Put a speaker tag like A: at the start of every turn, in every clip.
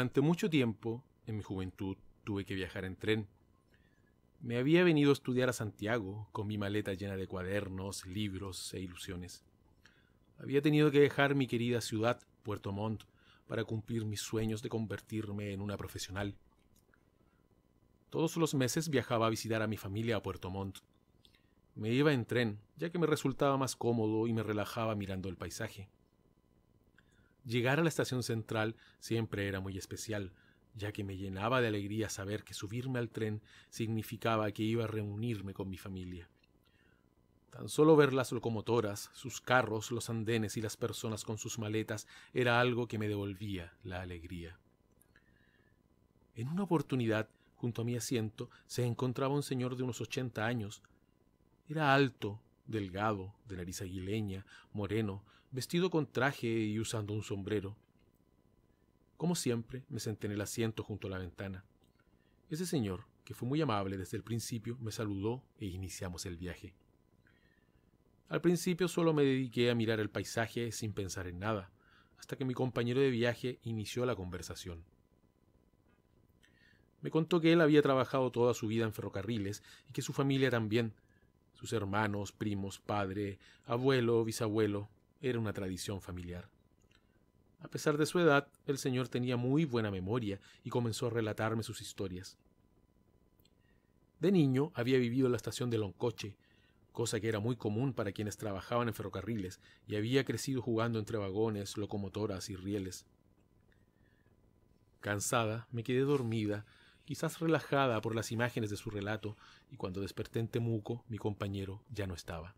A: Durante mucho tiempo, en mi juventud, tuve que viajar en tren. Me había venido a estudiar a Santiago, con mi maleta llena de cuadernos, libros e ilusiones. Había tenido que dejar mi querida ciudad, Puerto Montt, para cumplir mis sueños de convertirme en una profesional. Todos los meses viajaba a visitar a mi familia a Puerto Montt. Me iba en tren, ya que me resultaba más cómodo y me relajaba mirando el paisaje. Llegar a la estación central siempre era muy especial, ya que me llenaba de alegría saber que subirme al tren significaba que iba a reunirme con mi familia. Tan solo ver las locomotoras, sus carros, los andenes y las personas con sus maletas era algo que me devolvía la alegría. En una oportunidad, junto a mi asiento, se encontraba un señor de unos ochenta años. Era alto, delgado, de nariz aguileña, moreno, vestido con traje y usando un sombrero. Como siempre, me senté en el asiento junto a la ventana. Ese señor, que fue muy amable desde el principio, me saludó e iniciamos el viaje. Al principio solo me dediqué a mirar el paisaje sin pensar en nada, hasta que mi compañero de viaje inició la conversación. Me contó que él había trabajado toda su vida en ferrocarriles y que su familia también, sus hermanos, primos, padre, abuelo, bisabuelo, era una tradición familiar. A pesar de su edad, el señor tenía muy buena memoria y comenzó a relatarme sus historias. De niño había vivido en la estación de Loncoche, cosa que era muy común para quienes trabajaban en ferrocarriles, y había crecido jugando entre vagones, locomotoras y rieles. Cansada, me quedé dormida, quizás relajada por las imágenes de su relato, y cuando desperté en Temuco, mi compañero ya no estaba.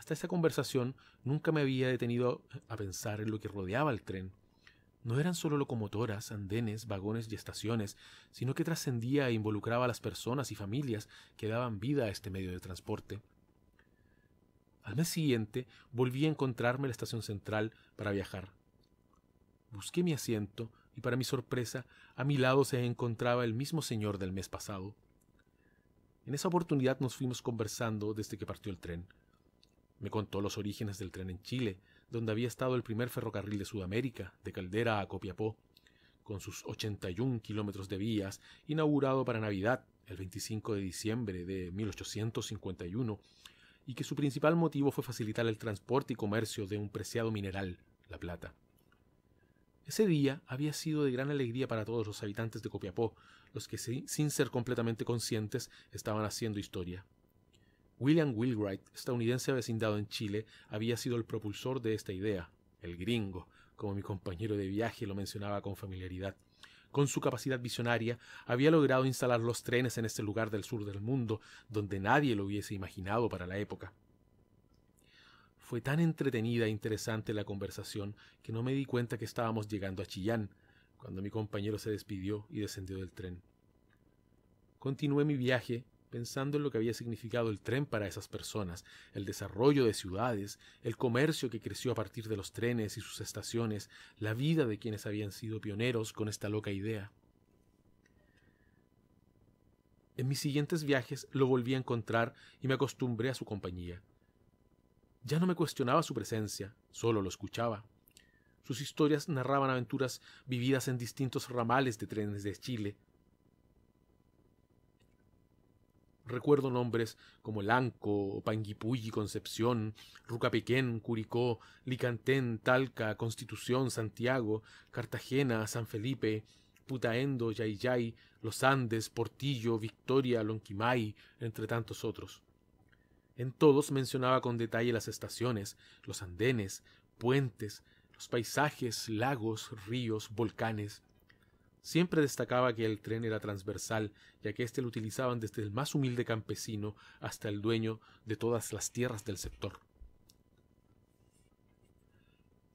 A: Hasta esta conversación nunca me había detenido a pensar en lo que rodeaba el tren. No eran solo locomotoras, andenes, vagones y estaciones, sino que trascendía e involucraba a las personas y familias que daban vida a este medio de transporte. Al mes siguiente volví a encontrarme en la estación central para viajar. Busqué mi asiento y para mi sorpresa a mi lado se encontraba el mismo señor del mes pasado. En esa oportunidad nos fuimos conversando desde que partió el tren. Me contó los orígenes del tren en Chile, donde había estado el primer ferrocarril de Sudamérica, de Caldera a Copiapó, con sus 81 kilómetros de vías, inaugurado para Navidad el 25 de diciembre de 1851, y que su principal motivo fue facilitar el transporte y comercio de un preciado mineral, la plata. Ese día había sido de gran alegría para todos los habitantes de Copiapó, los que sin ser completamente conscientes estaban haciendo historia. William Wilwright, estadounidense vecindado en Chile, había sido el propulsor de esta idea, el gringo, como mi compañero de viaje lo mencionaba con familiaridad. Con su capacidad visionaria, había logrado instalar los trenes en este lugar del sur del mundo, donde nadie lo hubiese imaginado para la época. Fue tan entretenida e interesante la conversación que no me di cuenta que estábamos llegando a Chillán, cuando mi compañero se despidió y descendió del tren. Continué mi viaje pensando en lo que había significado el tren para esas personas, el desarrollo de ciudades, el comercio que creció a partir de los trenes y sus estaciones, la vida de quienes habían sido pioneros con esta loca idea. En mis siguientes viajes lo volví a encontrar y me acostumbré a su compañía. Ya no me cuestionaba su presencia, solo lo escuchaba. Sus historias narraban aventuras vividas en distintos ramales de trenes de Chile, Recuerdo nombres como Lanco, Panguipulli, Concepción, Rucapequén, Curicó, Licantén, Talca, Constitución, Santiago, Cartagena, San Felipe, Putaendo, Yayay, Los Andes, Portillo, Victoria, Lonquimay, entre tantos otros. En todos mencionaba con detalle las estaciones, los andenes, puentes, los paisajes, lagos, ríos, volcanes, Siempre destacaba que el tren era transversal, ya que éste lo utilizaban desde el más humilde campesino hasta el dueño de todas las tierras del sector.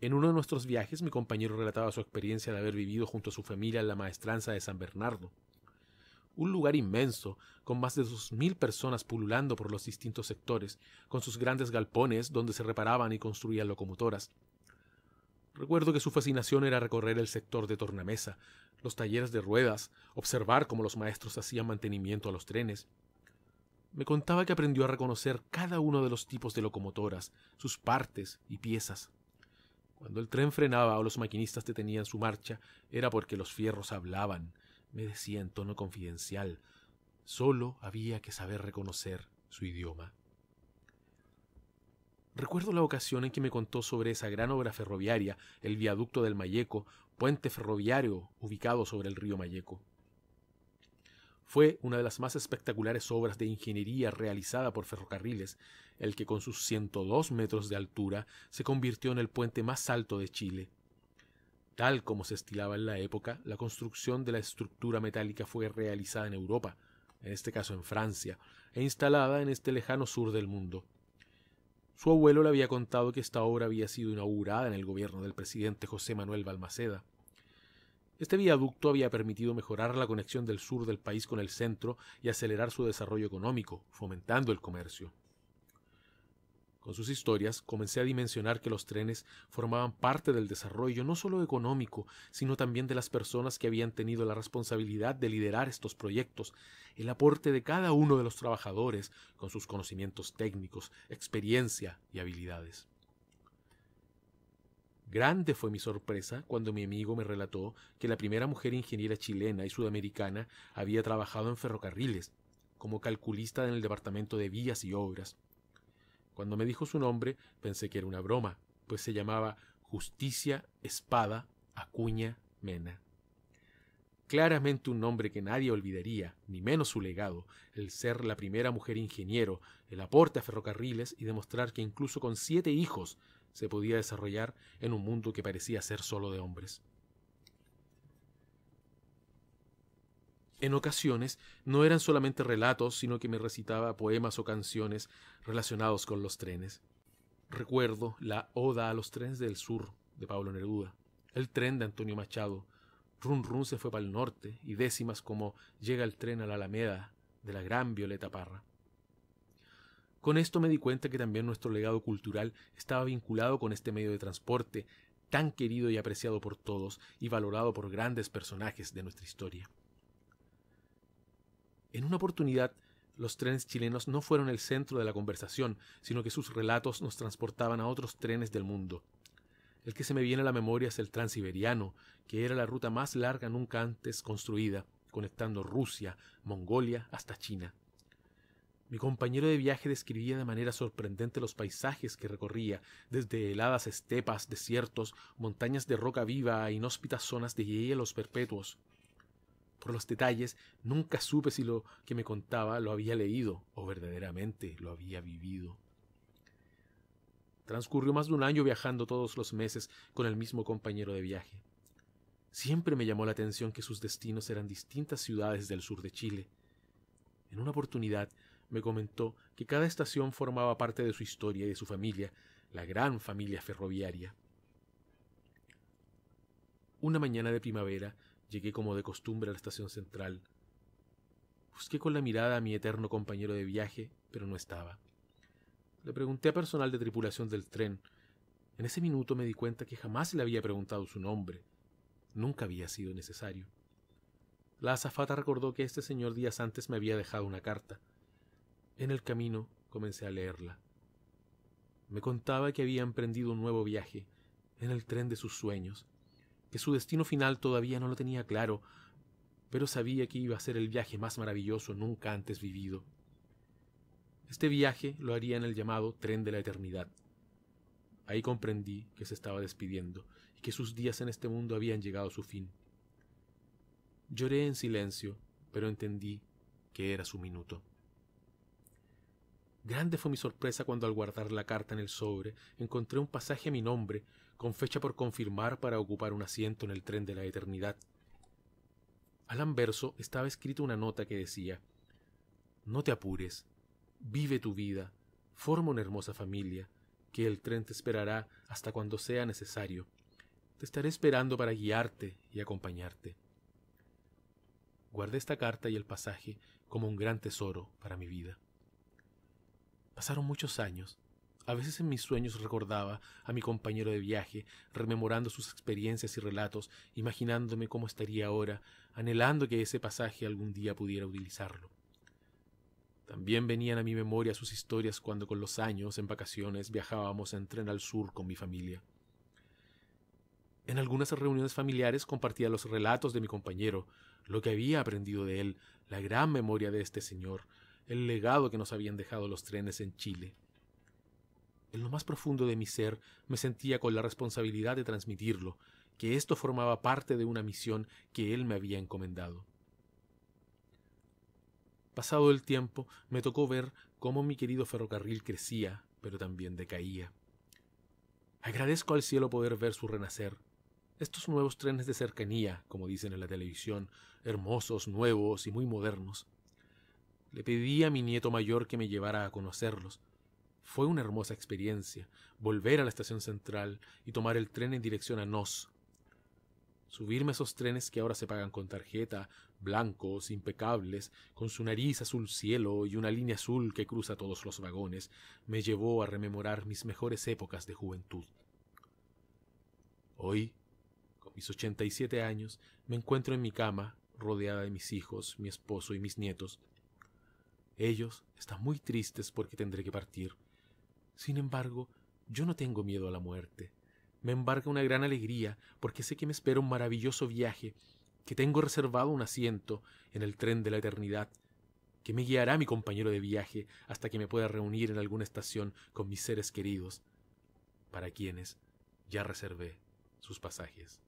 A: En uno de nuestros viajes, mi compañero relataba su experiencia de haber vivido junto a su familia en la maestranza de San Bernardo. Un lugar inmenso, con más de dos mil personas pululando por los distintos sectores, con sus grandes galpones donde se reparaban y construían locomotoras, Recuerdo que su fascinación era recorrer el sector de tornamesa, los talleres de ruedas, observar cómo los maestros hacían mantenimiento a los trenes. Me contaba que aprendió a reconocer cada uno de los tipos de locomotoras, sus partes y piezas. Cuando el tren frenaba o los maquinistas detenían su marcha, era porque los fierros hablaban, me decía en tono confidencial. Solo había que saber reconocer su idioma. Recuerdo la ocasión en que me contó sobre esa gran obra ferroviaria, el viaducto del Mayeco, puente ferroviario ubicado sobre el río Mayeco. Fue una de las más espectaculares obras de ingeniería realizada por ferrocarriles, el que con sus 102 metros de altura se convirtió en el puente más alto de Chile. Tal como se estilaba en la época, la construcción de la estructura metálica fue realizada en Europa, en este caso en Francia, e instalada en este lejano sur del mundo. Su abuelo le había contado que esta obra había sido inaugurada en el gobierno del presidente José Manuel Balmaceda. Este viaducto había permitido mejorar la conexión del sur del país con el centro y acelerar su desarrollo económico, fomentando el comercio. Con sus historias comencé a dimensionar que los trenes formaban parte del desarrollo no solo económico, sino también de las personas que habían tenido la responsabilidad de liderar estos proyectos, el aporte de cada uno de los trabajadores con sus conocimientos técnicos, experiencia y habilidades. Grande fue mi sorpresa cuando mi amigo me relató que la primera mujer ingeniera chilena y sudamericana había trabajado en ferrocarriles, como calculista en el Departamento de Vías y Obras, cuando me dijo su nombre pensé que era una broma, pues se llamaba Justicia Espada Acuña Mena. Claramente un nombre que nadie olvidaría, ni menos su legado, el ser la primera mujer ingeniero, el aporte a ferrocarriles y demostrar que incluso con siete hijos se podía desarrollar en un mundo que parecía ser solo de hombres. En ocasiones no eran solamente relatos, sino que me recitaba poemas o canciones relacionados con los trenes. Recuerdo la Oda a los trenes del sur de Pablo Neruda, el tren de Antonio Machado, Run Run se fue para el norte y décimas como llega el tren a la Alameda de la gran Violeta Parra. Con esto me di cuenta que también nuestro legado cultural estaba vinculado con este medio de transporte tan querido y apreciado por todos y valorado por grandes personajes de nuestra historia. En una oportunidad, los trenes chilenos no fueron el centro de la conversación, sino que sus relatos nos transportaban a otros trenes del mundo. El que se me viene a la memoria es el transiberiano, que era la ruta más larga nunca antes construida, conectando Rusia, Mongolia hasta China. Mi compañero de viaje describía de manera sorprendente los paisajes que recorría, desde heladas estepas, desiertos, montañas de roca viva a e inhóspitas zonas de hielos perpetuos por los detalles, nunca supe si lo que me contaba lo había leído o verdaderamente lo había vivido. Transcurrió más de un año viajando todos los meses con el mismo compañero de viaje. Siempre me llamó la atención que sus destinos eran distintas ciudades del sur de Chile. En una oportunidad me comentó que cada estación formaba parte de su historia y de su familia, la gran familia ferroviaria. Una mañana de primavera Llegué como de costumbre a la estación central. Busqué con la mirada a mi eterno compañero de viaje, pero no estaba. Le pregunté a personal de tripulación del tren. En ese minuto me di cuenta que jamás le había preguntado su nombre. Nunca había sido necesario. La azafata recordó que este señor días antes me había dejado una carta. En el camino comencé a leerla. Me contaba que había emprendido un nuevo viaje, en el tren de sus sueños, que su destino final todavía no lo tenía claro, pero sabía que iba a ser el viaje más maravilloso nunca antes vivido. Este viaje lo haría en el llamado tren de la eternidad. Ahí comprendí que se estaba despidiendo y que sus días en este mundo habían llegado a su fin. Lloré en silencio, pero entendí que era su minuto. Grande fue mi sorpresa cuando al guardar la carta en el sobre encontré un pasaje a mi nombre con fecha por confirmar para ocupar un asiento en el tren de la eternidad. Al anverso estaba escrita una nota que decía No te apures, vive tu vida, forma una hermosa familia, que el tren te esperará hasta cuando sea necesario. Te estaré esperando para guiarte y acompañarte. Guardé esta carta y el pasaje como un gran tesoro para mi vida. Pasaron muchos años a veces en mis sueños recordaba a mi compañero de viaje, rememorando sus experiencias y relatos, imaginándome cómo estaría ahora, anhelando que ese pasaje algún día pudiera utilizarlo. También venían a mi memoria sus historias cuando con los años, en vacaciones, viajábamos en tren al sur con mi familia. En algunas reuniones familiares compartía los relatos de mi compañero, lo que había aprendido de él, la gran memoria de este señor, el legado que nos habían dejado los trenes en Chile. En lo más profundo de mi ser me sentía con la responsabilidad de transmitirlo, que esto formaba parte de una misión que él me había encomendado. Pasado el tiempo, me tocó ver cómo mi querido ferrocarril crecía, pero también decaía. Agradezco al cielo poder ver su renacer. Estos nuevos trenes de cercanía, como dicen en la televisión, hermosos, nuevos y muy modernos. Le pedí a mi nieto mayor que me llevara a conocerlos, fue una hermosa experiencia volver a la estación central y tomar el tren en dirección a Nos. Subirme a esos trenes que ahora se pagan con tarjeta, blancos, impecables, con su nariz azul cielo y una línea azul que cruza todos los vagones, me llevó a rememorar mis mejores épocas de juventud. Hoy, con mis 87 años, me encuentro en mi cama, rodeada de mis hijos, mi esposo y mis nietos. Ellos están muy tristes porque tendré que partir, sin embargo, yo no tengo miedo a la muerte. Me embarca una gran alegría porque sé que me espera un maravilloso viaje, que tengo reservado un asiento en el tren de la eternidad, que me guiará mi compañero de viaje hasta que me pueda reunir en alguna estación con mis seres queridos, para quienes ya reservé sus pasajes.